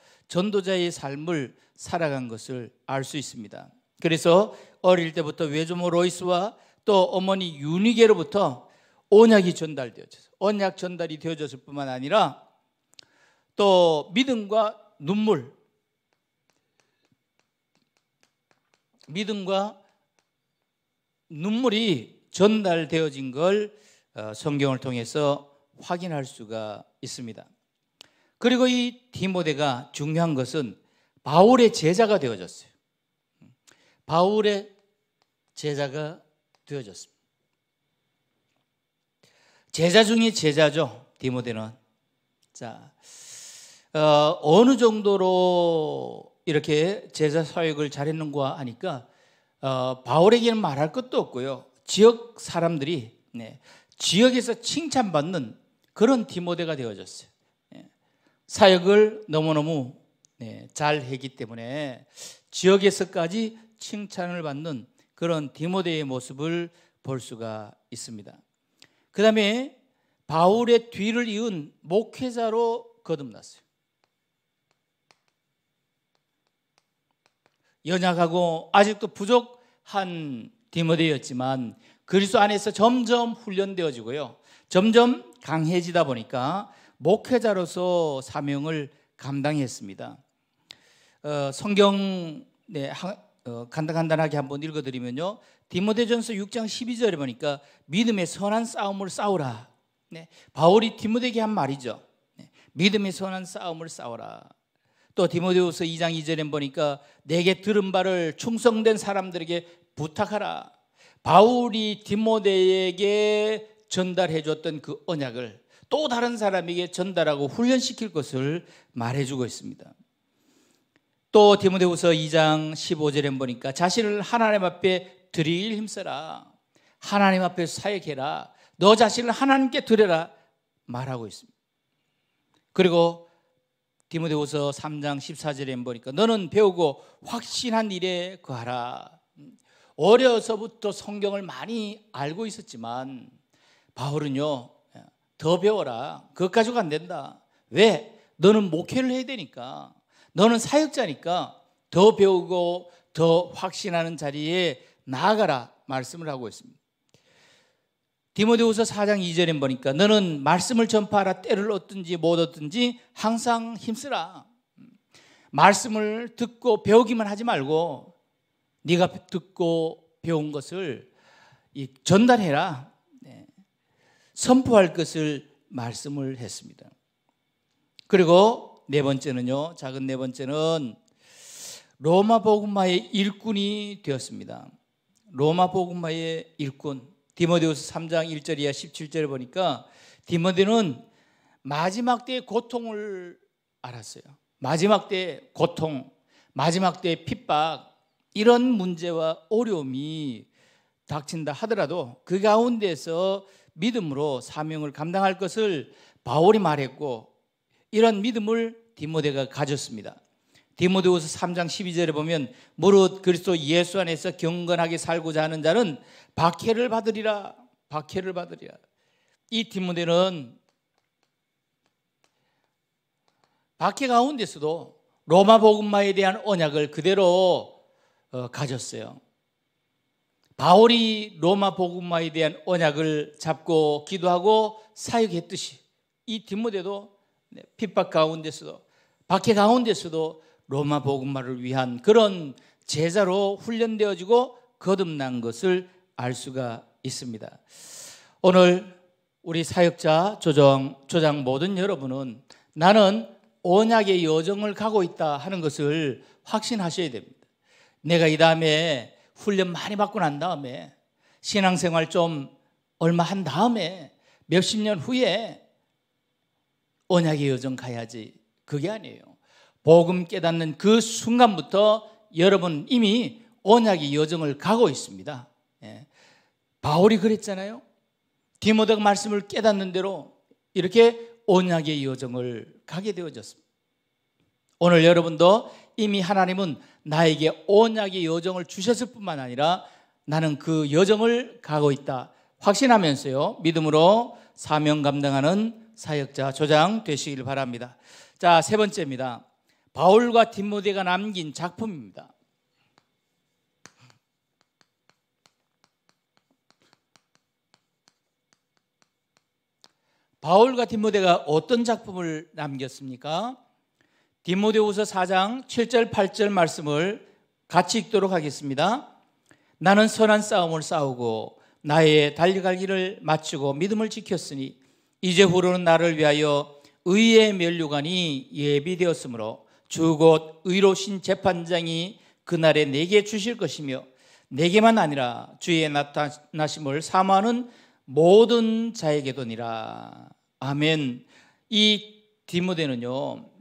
전도자의 삶을 살아간 것을 알 수 있습니다. 그래서 어릴 때부터 외조모 로이스와 또 어머니 윤희계로부터 언약이 전달되어져서 언약 전달이 되어졌을 뿐만 아니라 또 믿음과 눈물 믿음과 눈물이 전달되어진 걸 어, 성경을 통해서 확인할 수가 있습니다. 그리고 이 디모데가 중요한 것은 바울의 제자가 되어졌어요. 바울의 제자가 되어졌습니다. 제자 중에 제자죠. 디모데는 자 어, 어느 정도로 이렇게 제자 사역을 잘했는가 하니까 어, 바울에게는 말할 것도 없고요. 지역 사람들이 네, 지역에서 칭찬받는 그런 디모데가 되어졌어요. 예. 사역을 너무너무 네, 잘 했기 때문에 지역에서까지 칭찬을 받는 그런 디모데의 모습을 볼 수가 있습니다. 그 다음에 바울의 뒤를 이은 목회자로 거듭났어요. 연약하고 아직도 부족한 디모데였지만 그리스도 안에서 점점 훈련되어지고요. 점점 강해지다 보니까 목회자로서 사명을 감당했습니다. 어, 성경 네, 하, 어, 간단간단하게 한번 읽어드리면요. 디모데전서 6장 12절에 보니까 믿음의 선한 싸움을 싸우라. 네, 바울이 디모데에게 한 말이죠. 네, 믿음의 선한 싸움을 싸워라. 또 디모데후서 2장 2절에 보니까 내게 들은 바를 충성된 사람들에게 부탁하라. 바울이 디모데에게 전달해 줬던 그 언약을 또 다른 사람에게 전달하고 훈련시킬 것을 말해 주고 있습니다. 또 디모데후서 2장 15절에 보니까 자신을 하나님 앞에 드릴 힘써라. 하나님 앞에 사역해라. 너 자신을 하나님께 드려라 말하고 있습니다. 그리고 디모데후서 3장 14절에 보니까 너는 배우고 확신한 일에 거하라. 어려서부터 성경을 많이 알고 있었지만 바울은요, 더 배워라. 그것 가지고 안 된다. 왜? 너는 목회를 해야 되니까. 너는 사역자니까 더 배우고 더 확신하는 자리에 나아가라 말씀을 하고 있습니다. 디모데후서 4장 2절에 보니까 너는 말씀을 전파하라 때를 얻든지 못 얻든지 항상 힘쓰라. 말씀을 듣고 배우기만 하지 말고 네가 듣고 배운 것을 전달해라. 선포할 것을 말씀을 했습니다. 그리고 네 번째는요. 작은 네 번째는 로마 복음화의 일꾼이 되었습니다. 로마 복음화의 일꾼 디모데후서 3장 1절 이하 17절에 보니까 디모데는 마지막 때의 고통을 알았어요. 마지막 때의 고통, 마지막 때의 핍박 이런 문제와 어려움이 닥친다 하더라도 그 가운데서 믿음으로 사명을 감당할 것을 바울이 말했고 이런 믿음을 디모데가 가졌습니다. 디모데후서 3장 12절에 보면 무릇 그리스도 예수 안에서 경건하게 살고자 하는 자는 박해를 받으리라. 박해를 받으리라. 이 디모데는 박해 가운데서도 로마 복음마에 대한 언약을 그대로 어, 가졌어요. 바울이 로마 복음화에 대한 언약을 잡고 기도하고 사역했듯이 이 뒷모데도 네, 핍박 가운데서도 박해 가운데서도 로마 복음화를 위한 그런 제자로 훈련되어지고 거듭난 것을 알 수가 있습니다. 오늘 우리 사역자 조정 조장 모든 여러분은 나는 언약의 여정을 가고 있다 하는 것을 확신하셔야 됩니다. 내가 이 다음에 훈련 많이 받고 난 다음에 신앙생활 좀 얼마 한 다음에 몇십 년 후에 언약의 여정 가야지. 그게 아니에요. 복음 깨닫는 그 순간부터 여러분 이미 언약의 여정을 가고 있습니다. 예. 바울이 그랬잖아요. 디모데가 말씀을 깨닫는 대로 이렇게 언약의 여정을 가게 되어졌습니다. 오늘 여러분도 이미 하나님은 나에게 언약의 여정을 주셨을 뿐만 아니라 나는 그 여정을 가고 있다. 확신하면서요. 믿음으로 사명 감당하는 사역자 조장 되시길 바랍니다. 자, 세 번째입니다. 바울과 딥모데가 남긴 작품입니다. 바울과 딥모데가 어떤 작품을 남겼습니까? 디모데후서 4장 7절 8절 말씀을 같이 읽도록 하겠습니다. 나는 선한 싸움을 싸우고 나의 달려갈 길을 마치고 믿음을 지켰으니 이제 후로는 나를 위하여 의의 면류관이 예비되었으므로 주곧 의로신 재판장이 그날에 내게 주실 것이며 내게만 아니라 주의 나타나심을 사모하는 모든 자에게도니라. 아멘. 이 디모데는요.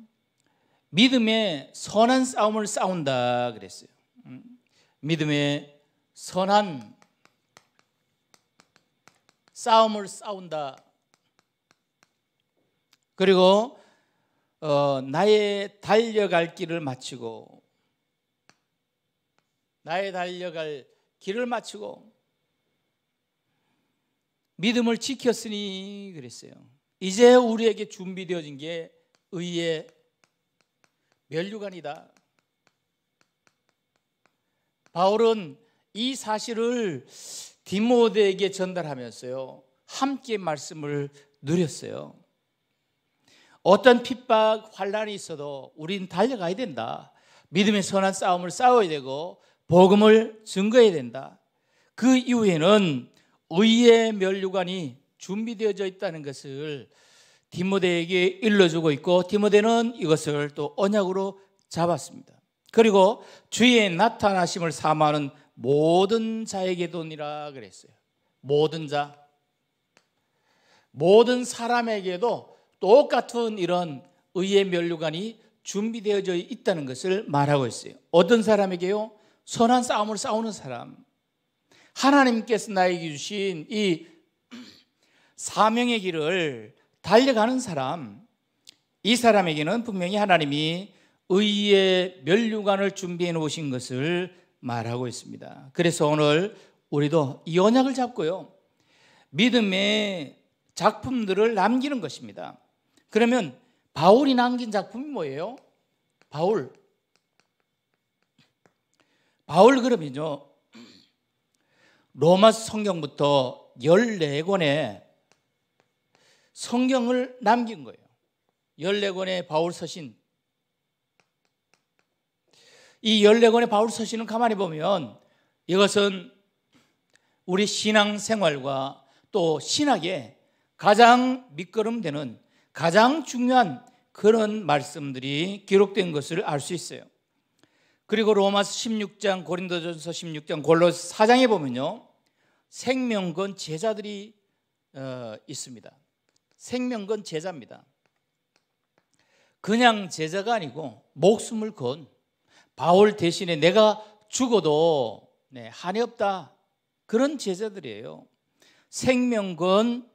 믿음의 선한 싸움을 싸운다 그랬어요. 음. 믿음의 선한 싸움을 싸운다. 그리고 어, 나의 달려갈 길을 마치고 나의 달려갈 길을 마치고 믿음을 지켰으니 그랬어요. 이제 우리에게 준비되어진 게 의의 멸류관이다. 바울은 이 사실을 디모데에게 전달하면서요. 함께 말씀을 누렸어요. 어떤 핍박, 환란이 있어도 우린 달려가야 된다. 믿음의 선한 싸움을 싸워야 되고 복음을 증거해야 된다. 그 이후에는 의의 멸류관이 준비되어져 있다는 것을 디모데에게 일러주고 있고 디모데는 이것을 또 언약으로 잡았습니다. 그리고 주의 나타나심을 사모하는 모든 자에게도니라 그랬어요. 모든 자, 모든 사람에게도 똑같은 이런 의의 면류관이 준비되어져 있다는 것을 말하고 있어요. 어떤 사람에게요? 선한 싸움을 싸우는 사람. 하나님께서 나에게 주신 이 사명의 길을 달려가는 사람, 이 사람에게는 분명히 하나님이 의의 면류관을 준비해 놓으신 것을 말하고 있습니다. 그래서 오늘 우리도 이 언약을 잡고요. 믿음의 작품들을 남기는 것입니다. 그러면 바울이 남긴 작품이 뭐예요? 바울. 바울 그러면요. 로마 성경부터 14권의 성경을 남긴 거예요. 14권의 바울 서신. 이 14권의 바울 서신을 가만히 보면 이것은 우리 신앙 생활과 또 신학에 가장 밑거름 되는 가장 중요한 그런 말씀들이 기록된 것을 알 수 있어요. 그리고 로마서 16장, 고린도전서 16장, 골로스 4장에 보면요. 생명건 제자들이 어, 있습니다. 생명건 제자입니다. 그냥 제자가 아니고 목숨을 건 바울 대신에 내가 죽어도 네, 한이 없다 그런 제자들이에요. 생명건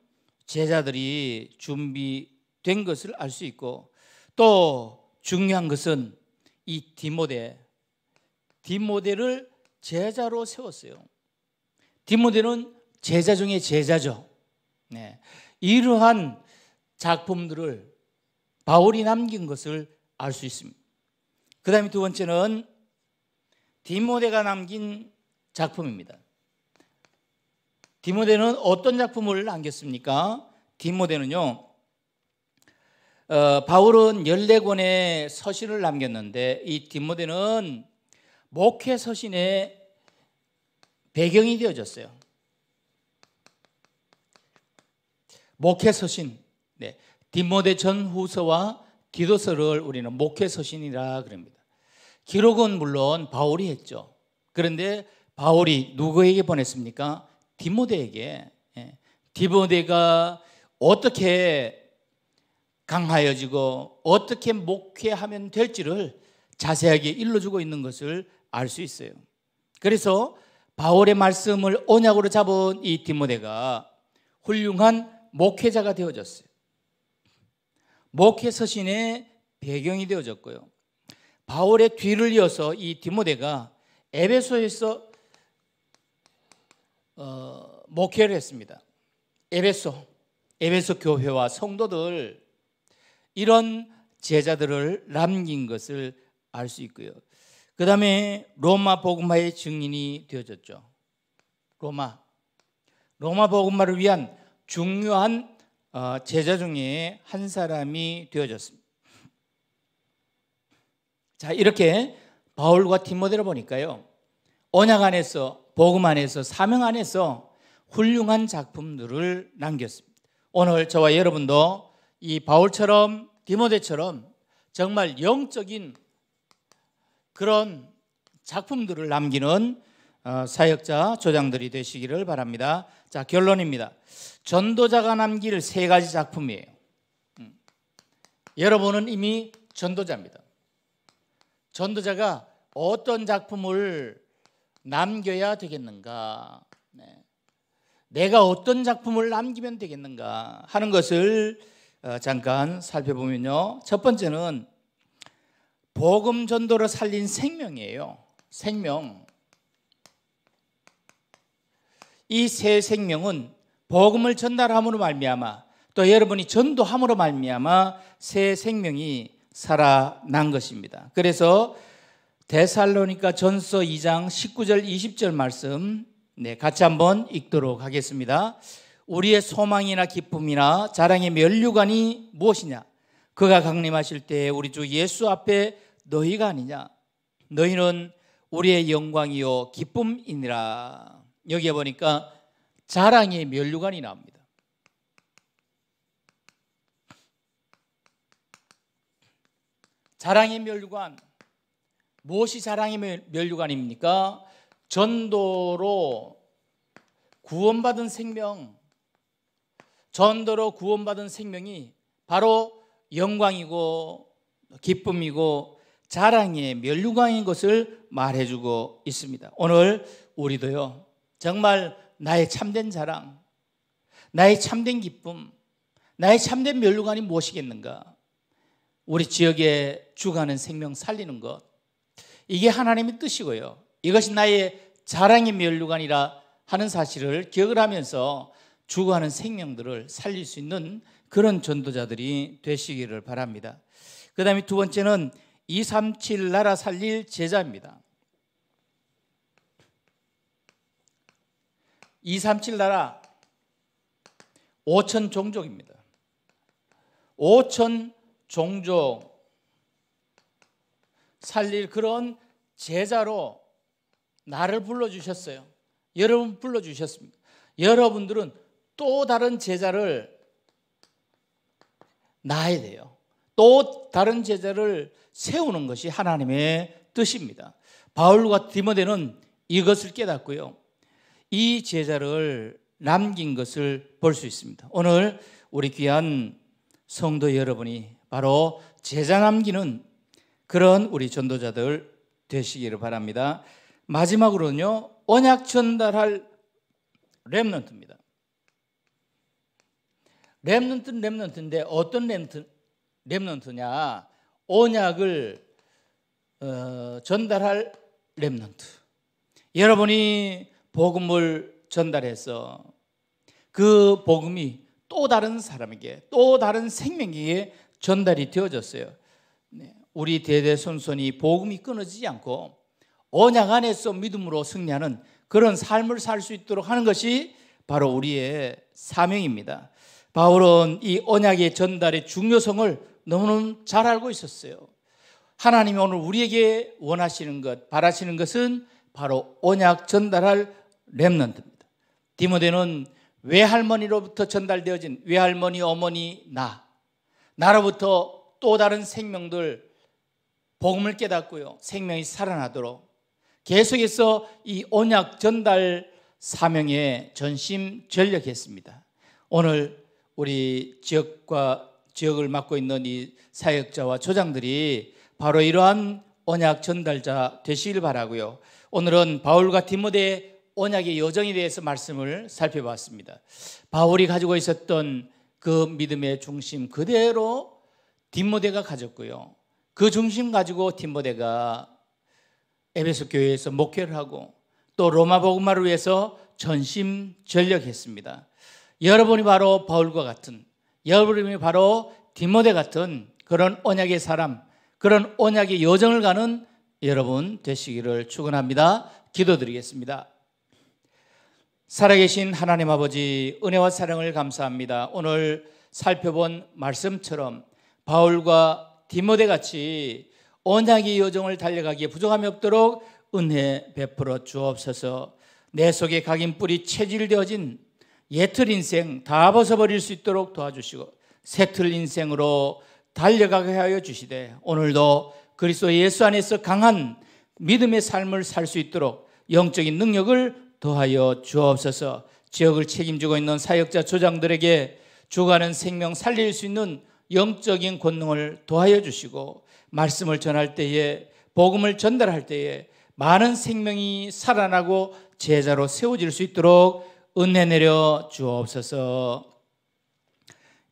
제자들이 준비된 것을 알 수 있고 또 중요한 것은 이 디모데 디모데를 제자로 세웠어요. 디모데는 제자 중에 제자죠. 네. 이러한 작품들을 바울이 남긴 것을 알 수 있습니다. 그 다음에 두 번째는 디모데가 남긴 작품입니다. 디모데는 어떤 작품을 남겼습니까? 디모데는요, 어, 바울은 14권의 서신을 남겼는데 이 디모데는 목회 서신의 배경이 되어졌어요. 목회 서신, 네, 디모데 전후서와 기도서를 우리는 목회 서신이라 그럽니다. 기록은 물론 바울이 했죠. 그런데 바울이 누구에게 보냈습니까? 디모데에게. 예. 디모데가 어떻게 강하여지고 어떻게 목회하면 될지를 자세하게 일러주고 있는 것을 알 수 있어요. 그래서 바울의 말씀을 언약으로 잡은 이 디모데가 훌륭한 목회자가 되어졌어요. 목회 서신의 배경이 되어졌고요. 바울의 뒤를 이어서 이 디모데가 에베소에서 어, 목회를 했습니다. 에베소, 에베소 교회와 성도들 이런 제자들을 남긴 것을 알 수 있고요. 그 다음에 로마 복음화의 증인이 되어졌죠. 로마, 로마 복음화를 위한 중요한 어, 제자 중에 한 사람이 되어졌습니다. 자, 이렇게 바울과 디모델을 보니까요. 언약 안에서 복음 안에서 사명 안에서 훌륭한 작품들을 남겼습니다. 오늘 저와 여러분도 이 바울처럼 디모데처럼 정말 영적인 그런 작품들을 남기는 어, 사역자 조장들이 되시기를 바랍니다. 자 결론입니다. 전도자가 남길 세 가지 작품이에요. 음. 여러분은 이미 전도자입니다. 전도자가 어떤 작품을 남겨야 되겠는가? 네. 내가 어떤 작품을 남기면 되겠는가 하는 것을 어, 잠깐 살펴보면요. 첫 번째는 복음 전도를 살린 생명이에요. 생명. 이새 생명은 복음을 전달함으로 말미암아 또 여러분이 전도함으로 말미암아 새 생명이 살아난 것입니다. 그래서 데살로니가 전서 2장 19절 20절 말씀 네, 같이 한번 읽도록 하겠습니다. 우리의 소망이나 기쁨이나 자랑의 면류관이 무엇이냐? 그가 강림하실 때 우리 주 예수 앞에 너희가 아니냐? 너희는 우리의 영광이요 기쁨이니라. 여기에 보니까 자랑의 면류관이 나옵니다. 자랑의 면류관 무엇이 자랑의 면류관입니까? 전도로 구원받은 생명 전도로 구원받은 생명이 바로 영광이고 기쁨이고 자랑의 면류관인 것을 말해주고 있습니다. 오늘 우리도요 정말 나의 참된 자랑, 나의 참된 기쁨, 나의 참된 멸류관이 무엇이겠는가? 우리 지역에 죽어가는 생명 살리는 것. 이게 하나님의 뜻이고요. 이것이 나의 자랑의 멸류관이라 하는 사실을 기억을 하면서 죽어가는 생명들을 살릴 수 있는 그런 전도자들이 되시기를 바랍니다. 그 다음에 두 번째는 237 나라 살릴 제자입니다. 237 나라 5천 종족입니다. 5천 종족 살릴 그런 제자로 나를 불러주셨어요. 여러분 불러주셨습니다. 여러분들은 또 다른 제자를 낳아야 돼요. 또 다른 제자를 세우는 것이 하나님의 뜻입니다. 바울과 디모데는 이것을 깨닫고요. 이 제자를 남긴 것을 볼 수 있습니다. 오늘 우리 귀한 성도 여러분이 바로 제자 남기는 그런 우리 전도자들 되시기를 바랍니다. 마지막으로는요, 언약 전달할 랩런트입니다. 랩런트는 랩런트인데 어떤 랩런트, 냐 언약을 어, 전달할 랩런트. 여러분이 복음을 전달해서 그 복음이 또 다른 사람에게 또 다른 생명에게 전달이 되어졌어요. 네, 우리 대대손손이 복음이 끊어지지 않고 언약 안에서 믿음으로 승리하는 그런 삶을 살 수 있도록 하는 것이 바로 우리의 사명입니다. 바울은 이 언약의 전달의 중요성을 너무너무 잘 알고 있었어요. 하나님이 오늘 우리에게 원하시는 것, 바라시는 것은 바로 언약 전달할 렘넌트입니다. 디모데는 외할머니로부터 전달되어진 외할머니, 어머니, 나. 나로부터 또 다른 생명들 복음을 깨닫고요. 생명이 살아나도록 계속해서 이 언약 전달 사명에 전심 전력했습니다. 오늘 우리 지역과 지역을 맡고 있는 이 사역자와 초장들이 바로 이러한 언약 전달자 되시길 바라고요. 오늘은 바울과 디모데의 언약의 여정에 대해서 말씀을 살펴봤습니다. 바울이 가지고 있었던 그 믿음의 중심 그대로 뒷모대가 가졌고요. 그 중심 가지고 뒷모대가 에베소 교회에서 목회를 하고 또 로마 복음화를 위해서 전심 전력했습니다. 여러분이 바로 바울과 같은 여러분이 바로 디모데 같은 그런 언약의 사람, 그런 언약의 여정을 가는 여러분 되시기를 축원합니다. 기도드리겠습니다. 살아계신 하나님 아버지 은혜와 사랑을 감사합니다. 오늘 살펴본 말씀처럼 바울과 디모데 같이 언약의 여정을 달려가기에 부족함이 없도록 은혜 베풀어 주옵소서. 내 속에 각인 뿌리 체질되어진 예틀 인생 다 벗어버릴 수 있도록 도와주시고 새틀 인생으로 달려가게 하여 주시되 오늘도 그리스도 예수 안에서 강한 믿음의 삶을 살 수 있도록 영적인 능력을 더하여 주옵소서 지역을 책임지고 있는 사역자 조장들에게 주가는 생명 살릴 수 있는 영적인 권능을 도하여 주시고 말씀을 전할 때에 복음을 전달할 때에 많은 생명이 살아나고 제자로 세워질 수 있도록 은혜 내려 주옵소서.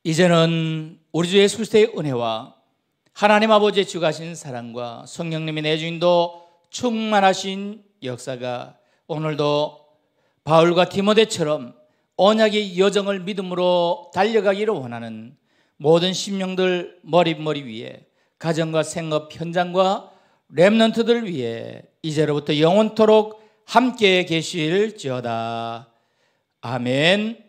이제는 우리 주 예수 그리스도의 은혜와 하나님 아버지의 주가신 사랑과 성령님의 내주인도 충만하신 역사가 오늘도 바울과 디모데처럼 언약의 여정을 믿음으로 달려가기를 원하는 모든 신명들 머리머리 위에 가정과 생업 현장과 랩런트들 위해 이제로부터 영원토록 함께 계실지어다. 아멘.